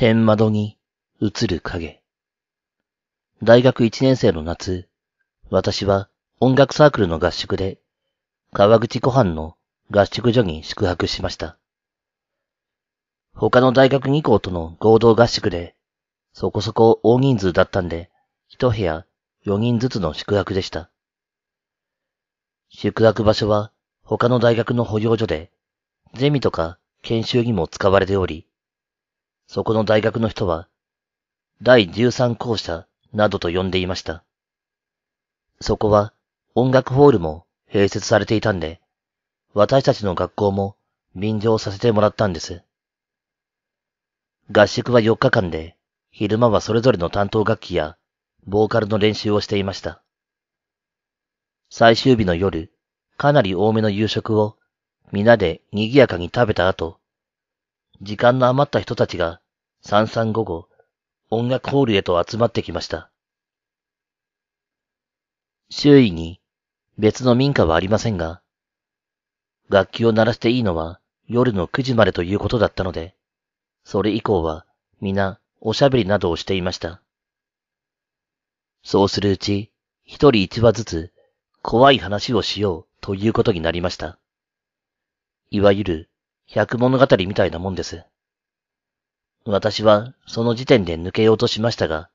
天窓に映る影。大学一年生の夏、私は音楽サークルの合宿で、川口湖畔の合宿所に宿泊しました。他の大学二校との合同合宿で、そこそこ大人数だったんで、一部屋四人ずつの宿泊でした。宿泊場所は他の大学の保養所で、ゼミとか研修にも使われており、そこの大学の人は、第13校舎などと呼んでいました。そこは音楽ホールも併設されていたんで、私たちの学校も便乗させてもらったんです。合宿は4日間で、昼間はそれぞれの担当楽器や、ボーカルの練習をしていました。最終日の夜、かなり多めの夕食を、皆で賑やかに食べた後、時間の余った人たちが、三々午後、音楽ホールへと集まってきました。周囲に別の民家はありませんが、楽器を鳴らしていいのは夜の9時までということだったので、それ以降は皆おしゃべりなどをしていました。そうするうち、一人一話ずつ怖い話をしようということになりました。いわゆる百物語みたいなもんです。私はその時点で抜けようとしましたが、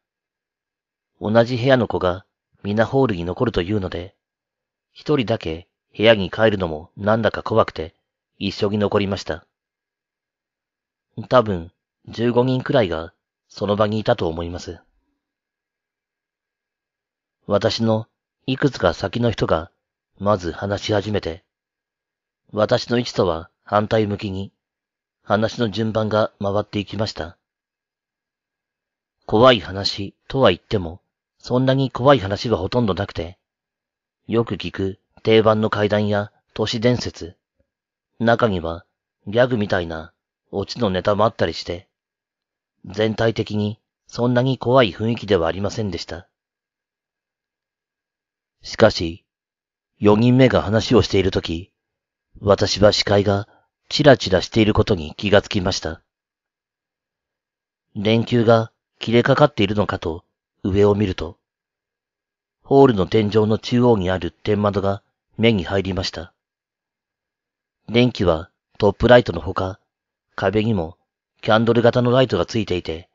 同じ部屋の子が皆ホールに残るというので、一人だけ部屋に帰るのもなんだか怖くて一緒に残りました。多分15人くらいがその場にいたと思います。私のいくつか先の人がまず話し始めて、私の位置とは反対向きに話の順番が回っていきました。怖い話とは言っても、そんなに怖い話はほとんどなくて、よく聞く定番の怪談や都市伝説、中にはギャグみたいなオチのネタもあったりして、全体的にそんなに怖い雰囲気ではありませんでした。しかし、4人目が話をしているとき、私は視界がチラチラしていることに気がつきました。連休が切れかかっているのかと上を見ると、ホールの天井の中央にある天窓が目に入りました。電気はトップライトのほか、壁にもキャンドル型のライトがついていて、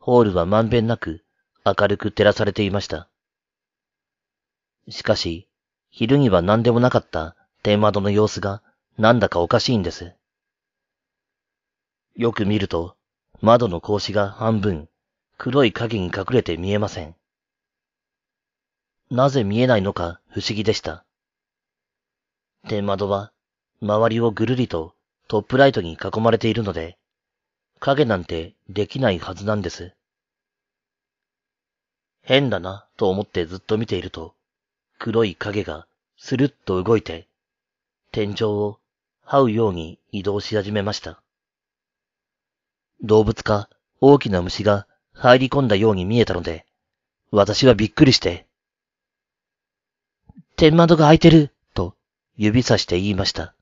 ホールはまんべんなく明るく照らされていました。しかし、昼には何でもなかった天窓の様子がなんだかおかしいんです。よく見ると、窓の格子が半分、黒い影に隠れて見えません。なぜ見えないのか不思議でした。天窓は、周りをぐるりとトップライトに囲まれているので、影なんてできないはずなんです。変だなと思ってずっと見ていると、黒い影がスルッと動いて、天井を這うように移動し始めました。動物か大きな虫が入り込んだように見えたので、私はびっくりして、天窓が開いてると指さして言いました。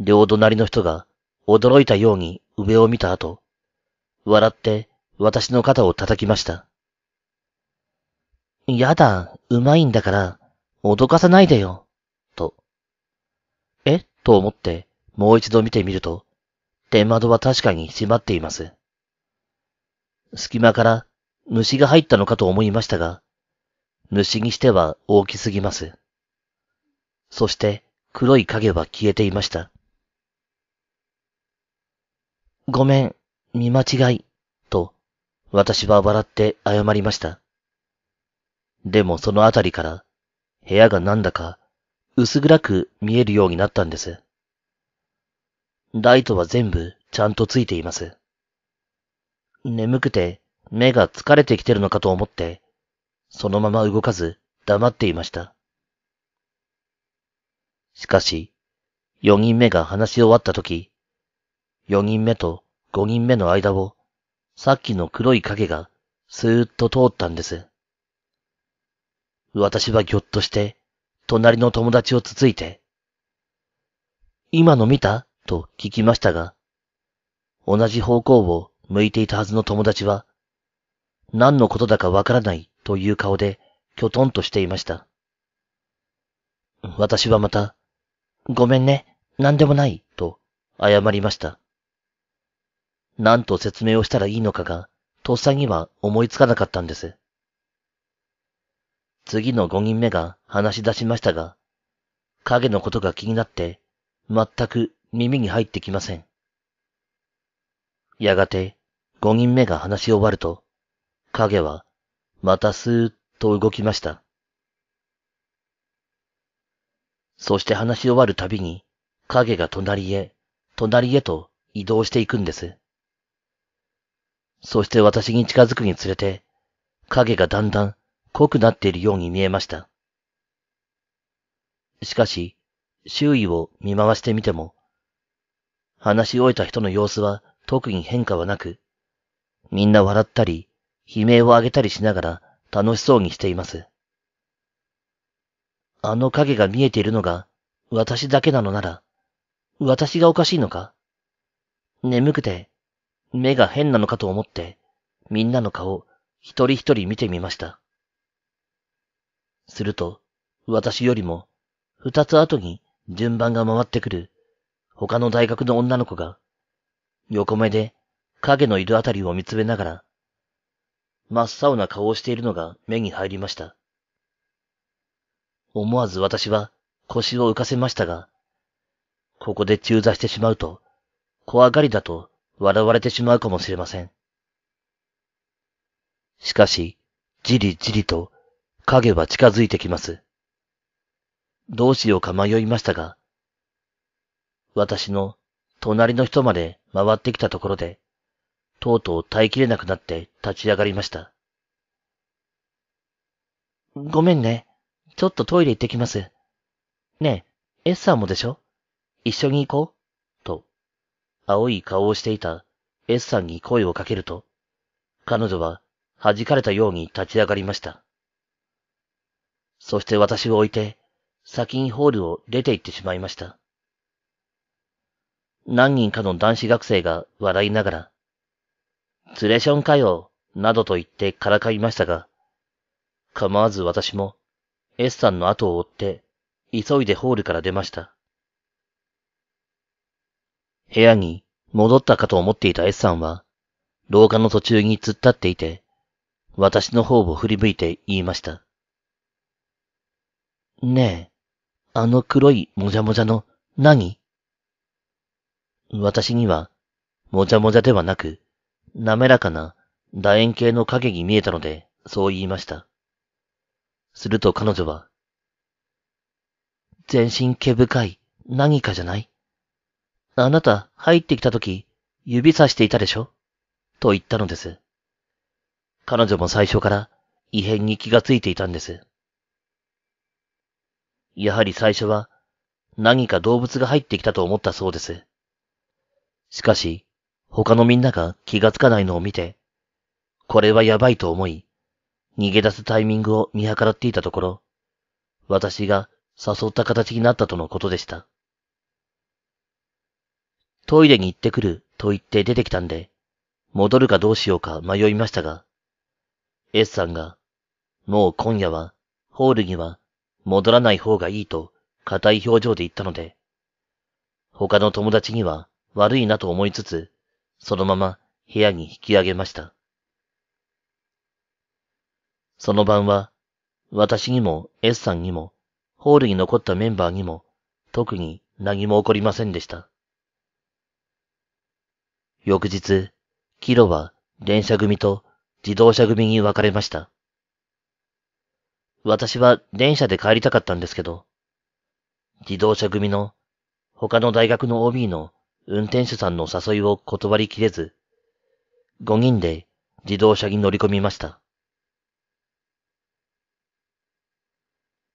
両隣の人が驚いたように上を見た後、笑って私の肩を叩きました。やだ、うまいんだから、脅かさないでよ。えと思ってもう一度見てみると、天窓は確かに閉まっています。隙間から虫が入ったのかと思いましたが、虫にしては大きすぎます。そして黒い影は消えていました。ごめん、見間違い、と私は笑って謝りました。でもそのあたりから部屋がなんだか薄暗く見えるようになったんです。ライトは全部ちゃんとついています。眠くて目が疲れてきてるのかと思って、そのまま動かず黙っていました。しかし、4人目が話し終わった時、4人目と5人目の間を、さっきの黒い影がスーッと通ったんです。私はぎょっとして、隣の友達をつついて、今の見たと聞きましたが、同じ方向を向いていたはずの友達は、何のことだかわからないという顔で、きょとんとしていました。私はまた、ごめんね、何でもない、と謝りました。何と説明をしたらいいのかが、とっさには思いつかなかったんです。次の五人目が話し出しましたが、影のことが気になって、全く耳に入ってきません。やがて、五人目が話し終わると、影は、またスーッと動きました。そして話し終わるたびに、影が隣へ、隣へと移動していくんです。そして私に近づくにつれて、影がだんだん濃くなっているように見えました。しかし、周囲を見回してみても、話し終えた人の様子は特に変化はなく、みんな笑ったり、悲鳴を上げたりしながら楽しそうにしています。あの影が見えているのが私だけなのなら、私がおかしいのか眠くて、目が変なのかと思って、みんなの顔、一人一人見てみました。すると、私よりも、二つ後に順番が回ってくる、他の大学の女の子が、横目で影の井戸あたりを見つめながら、真っ青な顔をしているのが目に入りました。思わず私は腰を浮かせましたが、ここで中座してしまうと、怖がりだと笑われてしまうかもしれません。しかし、じりじりと影は近づいてきます。どうしようか迷いましたが、私の隣の人まで回ってきたところで、とうとう耐えきれなくなって立ち上がりました。ごめんね。ちょっとトイレ行ってきます。ねえ、S さんもでしょ一緒に行こうと、青い顔をしていた S さんに声をかけると、彼女は弾かれたように立ち上がりました。そして私を置いて、先にホールを出て行ってしまいました。何人かの男子学生が笑いながら、ツレションかよ、などと言ってからかいましたが、構わず私も S さんの後を追って、急いでホールから出ました。部屋に戻ったかと思っていた S さんは、廊下の途中に突っ立っていて、私の方を振り向いて言いました。ねえ、あの黒いもじゃもじゃの何私には、もじゃもじゃではなく、滑らかな楕円形の影に見えたので、そう言いました。すると彼女は、全身毛深い何かじゃないあなた入ってきた時、指さしていたでしょと言ったのです。彼女も最初から異変に気がついていたんです。やはり最初は何か動物が入ってきたと思ったそうです。しかし、他のみんなが気がつかないのを見て、これはやばいと思い、逃げ出すタイミングを見計らっていたところ、私が誘った形になったとのことでした。トイレに行ってくると言って出てきたんで、戻るかどうしようか迷いましたが、S さんが、もう今夜は、ホールには戻らない方がいいと固い表情で言ったので、他の友達には悪いなと思いつつ、そのまま部屋に引き上げました。その晩は、私にも S さんにも、ホールに残ったメンバーにも、特に何も起こりませんでした。翌日、キロは電車組と自動車組に分かれました。私は電車で帰りたかったんですけど、自動車組の他の大学の OB の運転手さんの誘いを断りきれず、5人で自動車に乗り込みました。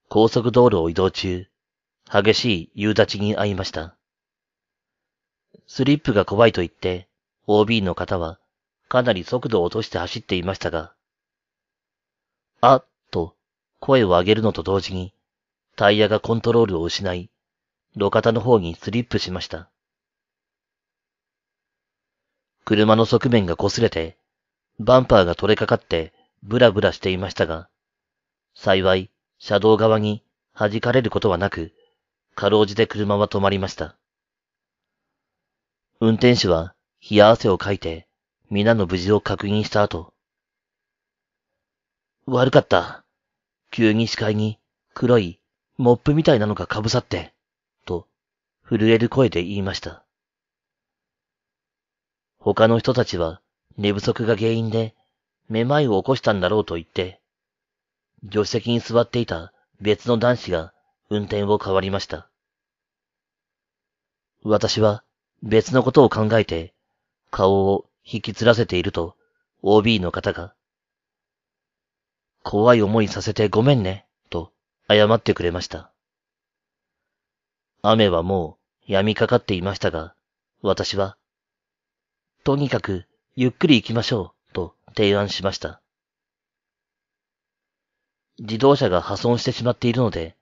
高速道路を移動中、激しい夕立に遭いました。スリップが怖いと言って、OB の方はかなり速度を落として走っていましたが、あっ声を上げるのと同時に、タイヤがコントロールを失い、路肩の方にスリップしました。車の側面が擦れて、バンパーが取れかかってブラブラしていましたが、幸い車道側に弾かれることはなく、かろうじて車は止まりました。運転手は冷や汗をかいて、皆の無事を確認した後、悪かった。急に視界に黒いモップみたいなのが被さって、と震える声で言いました。他の人たちは寝不足が原因でめまいを起こしたんだろうと言って、助手席に座っていた別の男子が運転を変わりました。私は別のことを考えて顔を引きつらせていると OB の方が怖い思いさせてごめんね、と謝ってくれました。雨はもう止みかかっていましたが、私は、とにかくゆっくり行きましょう、と提案しました。自動車が破損してしまっているので、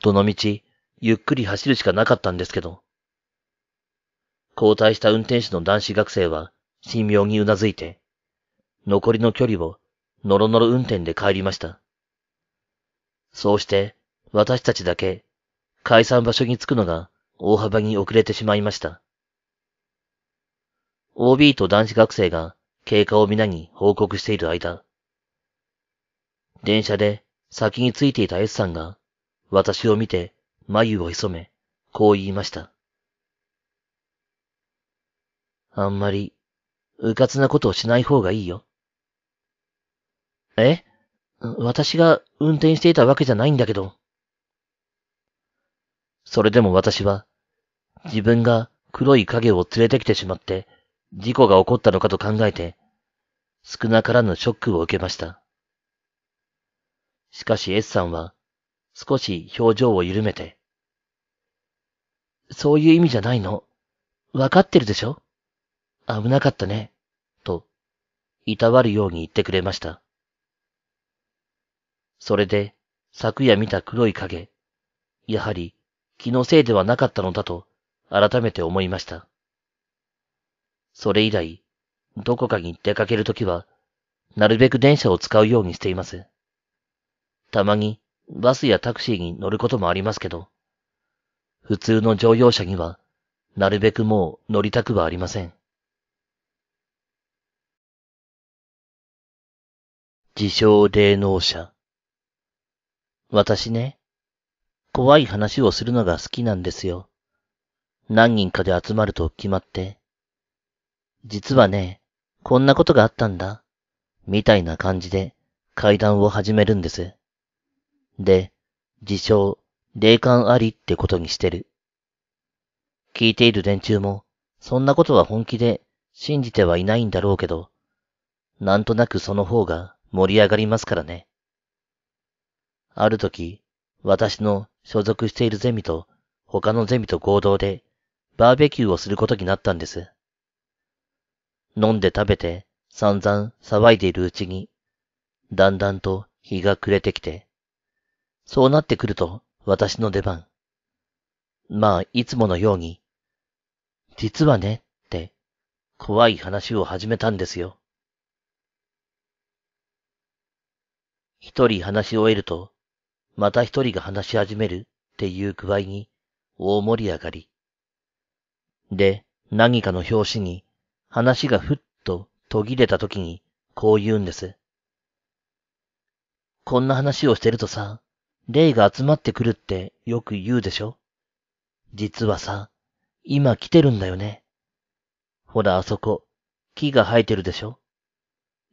どの道、ゆっくり走るしかなかったんですけど、交代した運転手の男子学生は、神妙にうなずいて、残りの距離をのろのろ運転で帰りました。そうして、私たちだけ、解散場所に着くのが大幅に遅れてしまいました。OB と男子学生が経過を皆に報告している間、電車で先についていた S さんが私を見て眉を潜め、こう言いました。あんまり、うかつなことをしない方がいいよ。え私が運転していたわけじゃないんだけど。それでも私は、自分が黒い影を連れてきてしまって、事故が起こったのかと考えて、少なからぬショックを受けました。しかし S さんは、少し表情を緩めて、そういう意味じゃないの。わかってるでしょ危なかったね、と、いたわるように言ってくれました。それで、昨夜見た黒い影。やはり、気のせいではなかったのだと、改めて思いました。それ以来、どこかに出かけるときは、なるべく電車を使うようにしています。たまに、バスやタクシーに乗ることもありますけど、普通の乗用車には、なるべくもう乗りたくはありません。自称霊能者。私ね、怖い話をするのが好きなんですよ。何人かで集まると決まって。実はね、こんなことがあったんだ。みたいな感じで階段を始めるんです。で、自称、霊感ありってことにしてる。聞いている連中も、そんなことは本気で信じてはいないんだろうけど、なんとなくその方が盛り上がりますからね。ある時、私の所属しているゼミと他のゼミと合同でバーベキューをすることになったんです。飲んで食べて散々騒いでいるうちに、だんだんと日が暮れてきて、そうなってくると私の出番。まあ、いつものように、実はね、って怖い話を始めたんですよ。一人話し終えると、また一人が話し始めるっていう具合に大盛り上がり。で、何かの表紙に話がふっと途切れた時にこう言うんです。こんな話をしてるとさ、霊が集まってくるってよく言うでしょ実はさ、今来てるんだよね。ほらあそこ、木が生えてるでしょ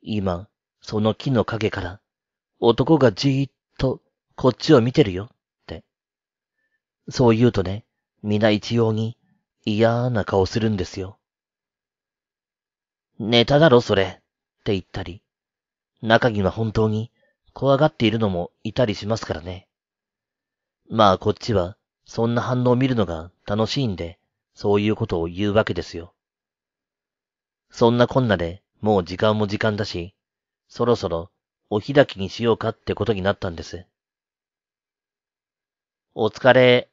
今、その木の影から、男がじーっとこっちを見てるよ、って。そう言うとね、皆一様に嫌な顔するんですよ。ネタだろ、それ、って言ったり、中には本当に怖がっているのもいたりしますからね。まあこっちはそんな反応を見るのが楽しいんで、そういうことを言うわけですよ。そんなこんなでもう時間も時間だし、そろそろお開きにしようかってことになったんです。お疲れ、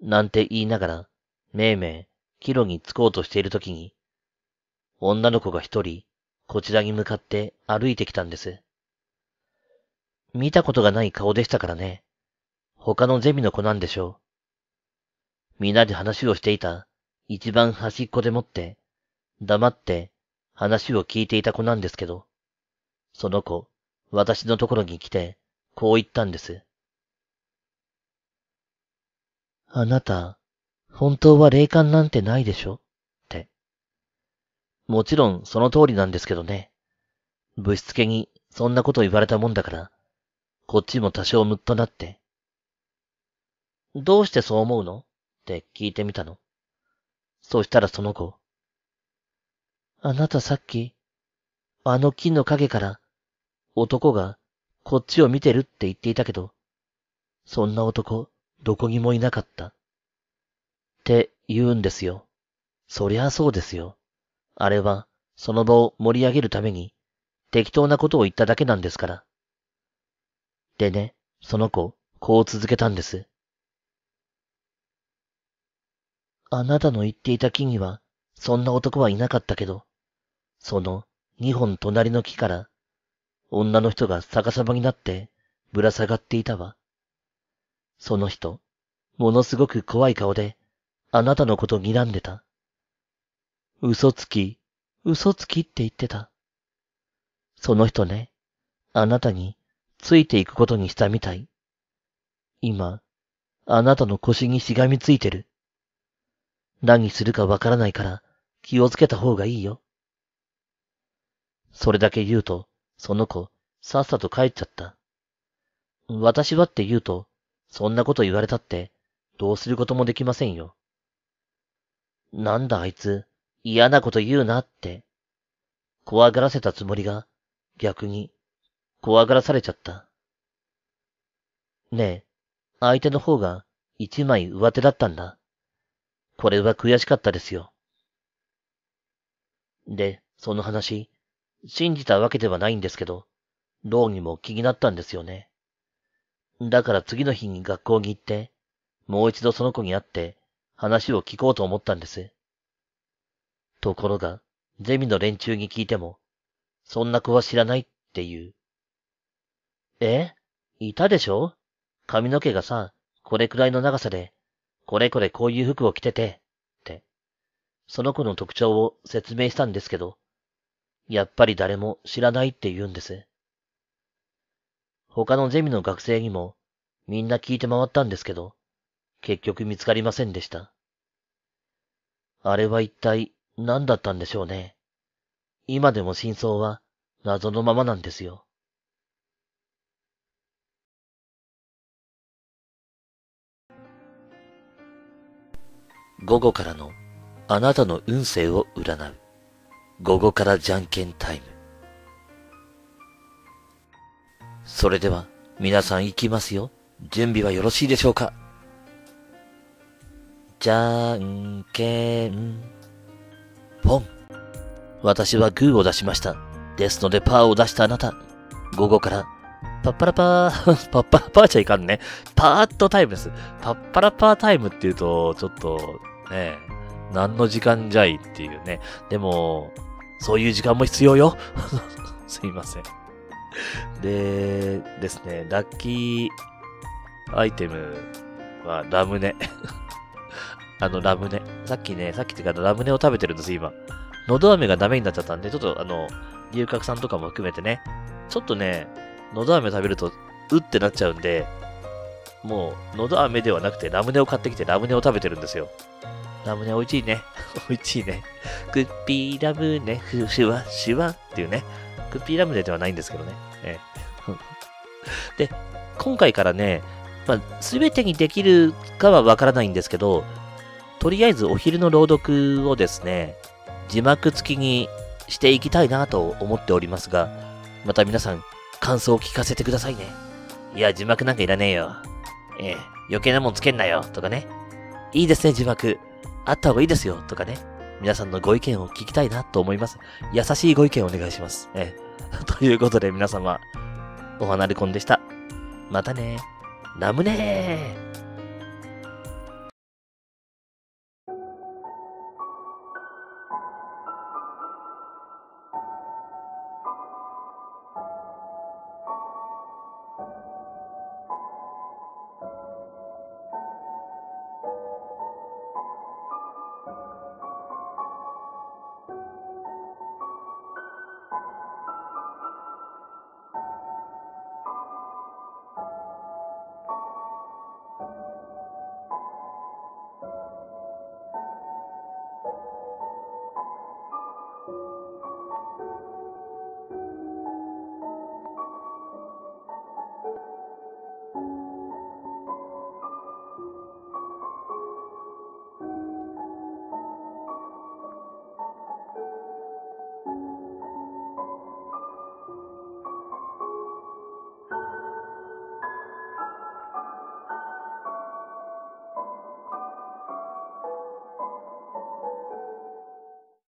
なんて言いながら、めいめい、帰路に着こうとしているときに、女の子が一人、こちらに向かって歩いてきたんです。見たことがない顔でしたからね。他のゼミの子なんでしょう。みんなで話をしていた、一番端っこでもって、黙って話を聞いていた子なんですけど、その子、私のところに来て、こう言ったんです。あなた、本当は霊感なんてないでしょって。もちろんその通りなんですけどね。ぶしつけにそんなこと言われたもんだから、こっちも多少ムッとなって。どうしてそう思うのって聞いてみたの。そしたらその子。あなたさっき、あの木の影から男がこっちを見てるって言っていたけど、そんな男、どこにもいなかった。って言うんですよ。そりゃそうですよ。あれは、その場を盛り上げるために、適当なことを言っただけなんですから。でね、その子、こう続けたんです。あなたの言っていた木には、そんな男はいなかったけど、その二本隣の木から、女の人が逆さまになってぶら下がっていたわ。その人、ものすごく怖い顔で、あなたのこと睨んでた。嘘つき、嘘つきって言ってた。その人ね、あなたについていくことにしたみたい。今、あなたの腰にしがみついてる。何するかわからないから気をつけた方がいいよ。それだけ言うと、その子、さっさと帰っちゃった。私はって言うと、そんなこと言われたって、どうすることもできませんよ。なんだあいつ、嫌なこと言うなって。怖がらせたつもりが、逆に、怖がらされちゃった。ねえ、相手の方が一枚上手だったんだ。これは悔しかったですよ。で、その話、信じたわけではないんですけど、どうにも気になったんですよね。だから次の日に学校に行って、もう一度その子に会って、話を聞こうと思ったんです。ところが、ゼミの連中に聞いても、そんな子は知らないっていう。えいたでしょ髪の毛がさ、これくらいの長さで、これこれこういう服を着てて、って。その子の特徴を説明したんですけど、やっぱり誰も知らないって言うんです。他のゼミの学生にも、みんな聞いて回ったんですけど、結局見つかりませんでした。あれは一体何だったんでしょうね。今でも真相は謎のままなんですよ。午後からのあなたの運勢を占う。午後からじゃんけんタイム。それでは、皆さん行きますよ。準備はよろしいでしょうかじゃんけん、ポン。私はグーを出しました。ですのでパーを出したあなた。午後から、パッパラパー、パッパラパーちゃいかんね。パーっとタイムです。パッパラパータイムって言うと、ちょっと、ね、何の時間じゃいっていうね。でも、そういう時間も必要よ。すいません。で、ですね、ラッキーアイテムはラムネ。あの、ラムネ。さっきね、さっきってか、ラムネを食べてるんです、今。喉飴がダメになっちゃったんで、ちょっとあの、龍角散とかも含めてね、ちょっとね、喉飴食べると、うってなっちゃうんで、もう、喉飴ではなくてラムネを買ってきてラムネを食べてるんですよ。ラムネ美味しいね。美味しいね。グッピーラムネ、ふわしわっていうね。クッピーラムネではないんですけどね。ええ、で、今回からね、まあ、全てにできるかはわからないんですけど、とりあえずお昼の朗読をですね、字幕付きにしていきたいなと思っておりますが、また皆さん、感想を聞かせてくださいね。いや、字幕なんかいらねえよ。ええ、余計なもんつけんなよ、とかね。いいですね、字幕。あった方がいいですよ、とかね。皆さんのご意見を聞きたいなと思います。優しいご意見をお願いします。え ということで皆様、お離れコンでした。またね。ラムネー